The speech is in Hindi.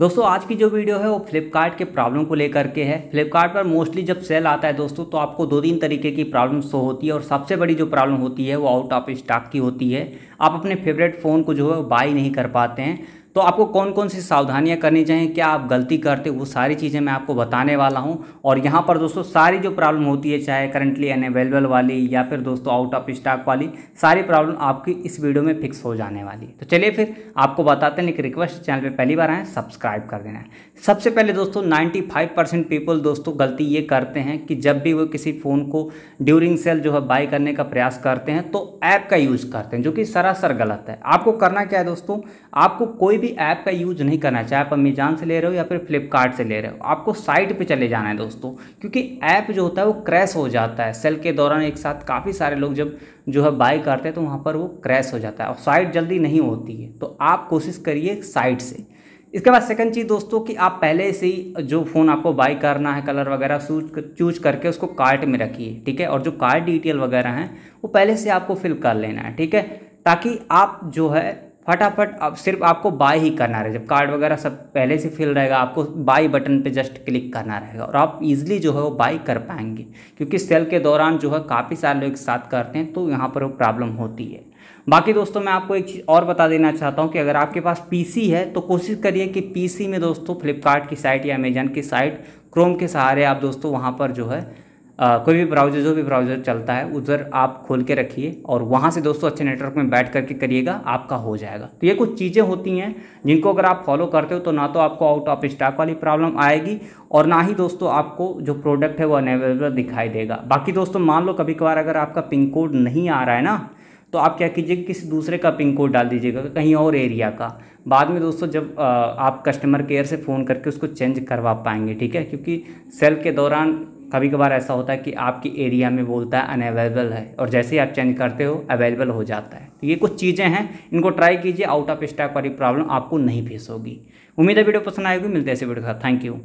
दोस्तों आज की जो वीडियो है वो फ्लिपकार्ट के प्रॉब्लम को लेकर के है फ्लिपकार्ट पर मोस्टली जब सेल आता है दोस्तों तो आपको दो तीन तरीके की प्रॉब्लम शो होती है और सबसे बड़ी जो प्रॉब्लम होती है वो आउट ऑफ स्टॉक की होती है आप अपने फेवरेट फ़ोन को जो है वो बाई नहीं कर पाते हैं तो आपको कौन कौन सी सावधानियां करनी चाहिए क्या आप गलती करते वो सारी चीज़ें मैं आपको बताने वाला हूं और यहां पर दोस्तों सारी जो प्रॉब्लम होती है चाहे करंटली अनअवेलेबल वाली या फिर दोस्तों आउट ऑफ स्टॉक वाली सारी प्रॉब्लम आपकी इस वीडियो में फिक्स हो जाने वाली है तो चलिए फिर आपको बताते हैं एक रिक्वेस्ट चैनल पर पहली बार आएँ सब्सक्राइब कर देना है सबसे पहले दोस्तों नाइन्टी पीपल दोस्तों गलती ये करते हैं कि जब भी वो किसी फ़ोन को ड्यूरिंग सेल जो है बाई करने का प्रयास करते हैं तो ऐप का यूज़ करते हैं जो कि सरासर गलत है आपको करना क्या है दोस्तों आपको कोई भी ऐप का यूज़ नहीं करना चाहे आप अमेजान से ले रहे हो या फिर फ्लिपकार्ट से ले रहे हो आपको साइट पे चले जाना है दोस्तों क्योंकि ऐप जो होता है वो क्रैश हो जाता है सेल के दौरान एक साथ काफ़ी सारे लोग जब जो है बाई करते हैं तो वहाँ पर वो क्रैश हो जाता है और साइट जल्दी नहीं होती है तो आप कोशिश करिए साइट से इसके बाद सेकंड चीज़ दोस्तों कि आप पहले से ही जो फ़ोन आपको बाई करना है कलर वगैरह चूज करके उसको कार्ट में रखिए ठीक है और जो कार्ड डिटेल वगैरह हैं वो पहले से आपको फिल कर लेना है ठीक है ताकि आप जो है फटाफट आप सिर्फ आपको बाय ही करना रहेगा जब कार्ड वगैरह सब पहले से फिल रहेगा आपको बाय बटन पे जस्ट क्लिक करना रहेगा और आप इजीली जो है वो बाय कर पाएंगे क्योंकि सेल के दौरान जो है काफ़ी सारे लोग एक साथ करते हैं तो यहाँ पर वो प्रॉब्लम होती है बाकी दोस्तों मैं आपको एक चीज़ और बता देना चाहता हूँ कि अगर आपके पास पी है तो कोशिश करिए कि पी में दोस्तों फ्लिपकार्ट की साइट या अमेजन की साइट क्रोम के सहारे आप दोस्तों वहाँ पर जो है आ, कोई भी ब्राउजर जो भी ब्राउजर चलता है उधर आप खोल के रखिए और वहाँ से दोस्तों अच्छे नेटवर्क में बैठ करके करिएगा आपका हो जाएगा तो ये कुछ चीज़ें होती हैं जिनको अगर आप फॉलो करते हो तो ना तो आपको आउट ऑफ स्टॉक वाली प्रॉब्लम आएगी और ना ही दोस्तों आपको जो प्रोडक्ट है वो अनेवेलेबल दिखाई देगा बाकी दोस्तों मान लो कभी कभार अगर आपका पिन कोड नहीं आ रहा है ना तो आप क्या कीजिएगा किसी दूसरे का पिन कोड डाल दीजिएगा कहीं और एरिया का बाद में दोस्तों जब आप कस्टमर केयर से फ़ोन करके उसको चेंज करवा पाएंगे ठीक है क्योंकि सेल के दौरान कभी कभार ऐसा होता है कि आपके एरिया में बोलता है अनअवेलेबल है और जैसे ही आप चेंज करते हो अवेलेबल हो जाता है तो ये कुछ चीज़ें हैं इनको ट्राई कीजिए आउट ऑफ स्टॉक वाली प्रॉब्लम आपको नहीं फेस होगी उम्मीद है वीडियो पसंद आएगी मिलते हैं ऐसे वीडियो का थैंक यू